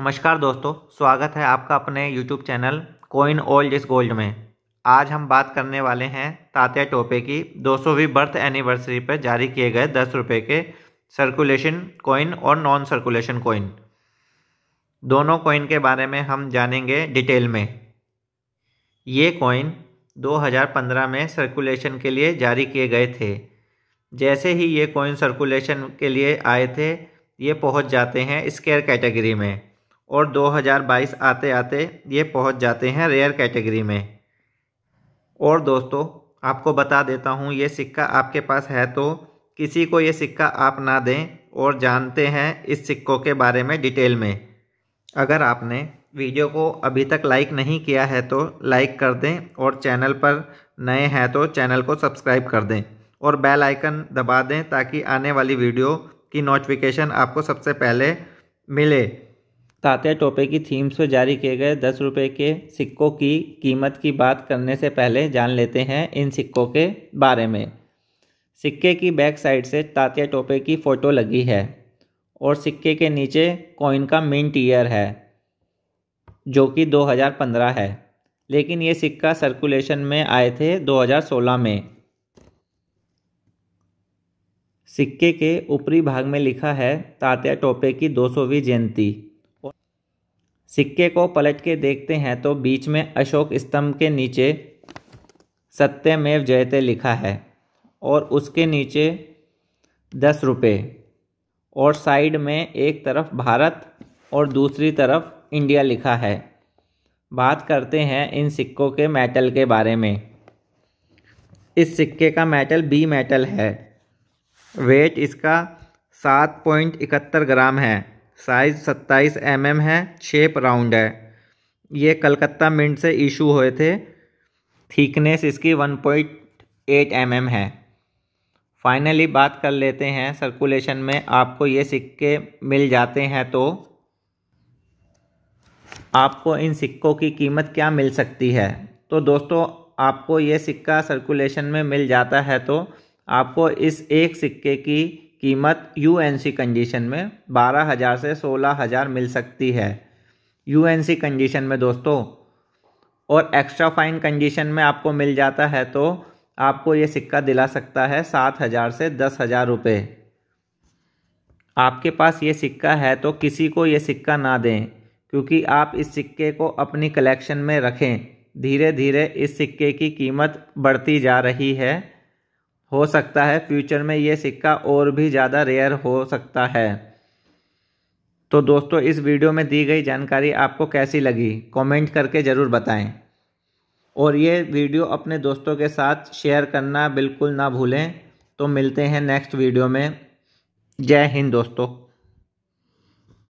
नमस्कार दोस्तों स्वागत है आपका अपने YouTube channel coin old is gold में आज हम बात करने वाले हैं तात्या टोपे की दो सौवीं बर्थ एनिवर्सरी पर जारी किए गए दस रुपये के सर्कुलेशन कोइन और नॉन सर्कुलेशन कोइन दोनों कोइन के बारे में हम जानेंगे डिटेल में ये कोइन 2015 में सर्कुलेशन के लिए जारी किए गए थे जैसे ही ये कोइन सर्कुलेशन के लिए आए थे ये पहुंच जाते हैं स्केयर कैटेगरी में और 2022 आते आते ये पहुंच जाते हैं रेयर कैटेगरी में और दोस्तों आपको बता देता हूँ ये सिक्का आपके पास है तो किसी को ये सिक्का आप ना दें और जानते हैं इस सिक्कों के बारे में डिटेल में अगर आपने वीडियो को अभी तक लाइक नहीं किया है तो लाइक कर दें और चैनल पर नए हैं तो चैनल को सब्सक्राइब कर दें और बेल आइकन दबा दें ताकि आने वाली वीडियो की नोटिफिकेशन आपको सबसे पहले मिले तात्या टोपे की थीम्स पर जारी किए गए दस रुपये के सिक्कों की कीमत की बात करने से पहले जान लेते हैं इन सिक्कों के बारे में सिक्के की बैक साइड से तात्या टोपे की फ़ोटो लगी है और सिक्के के नीचे कॉइन का मिंट ईयर है जो कि 2015 है लेकिन ये सिक्का सर्कुलेशन में आए थे 2016 में सिक्के के ऊपरी भाग में लिखा है तात्या टोपे की 200वीं जयंती सिक्के को पलट के देखते हैं तो बीच में अशोक स्तंभ के नीचे सत्यमेव जयते लिखा है और उसके नीचे दस रुपये और साइड में एक तरफ भारत और दूसरी तरफ इंडिया लिखा है बात करते हैं इन सिक्कों के मेटल के बारे में इस सिक्के का मेटल बी मेटल है वेट इसका सात पॉइंट इकहत्तर ग्राम है साइज़ सत्ताईस एम mm है शेप राउंड है ये कलकत्ता मिंट से इशू हुए थे थिकनेस इसकी 1.8 पॉइंट mm है फाइनली बात कर लेते हैं सर्कुलेशन में आपको ये सिक्के मिल जाते हैं तो आपको इन सिक्कों की कीमत क्या मिल सकती है तो दोस्तों आपको ये सिक्का सर्कुलेशन में मिल जाता है तो आपको इस एक सिक्के की कीमत यूएनसी कंडीशन में बारह हज़ार से सोलह हज़ार मिल सकती है यूएनसी कंडीशन में दोस्तों और एक्स्ट्रा फाइन कंडीशन में आपको मिल जाता है तो आपको ये सिक्का दिला सकता है सात हज़ार से दस हज़ार रुपये आपके पास ये सिक्का है तो किसी को ये सिक्का ना दें क्योंकि आप इस सिक्के को अपनी कलेक्शन में रखें धीरे धीरे इस सिक्के की कीमत बढ़ती जा रही है हो सकता है फ्यूचर में ये सिक्का और भी ज़्यादा रेयर हो सकता है तो दोस्तों इस वीडियो में दी गई जानकारी आपको कैसी लगी कमेंट करके ज़रूर बताएं और ये वीडियो अपने दोस्तों के साथ शेयर करना बिल्कुल ना भूलें तो मिलते हैं नेक्स्ट वीडियो में जय हिंद दोस्तों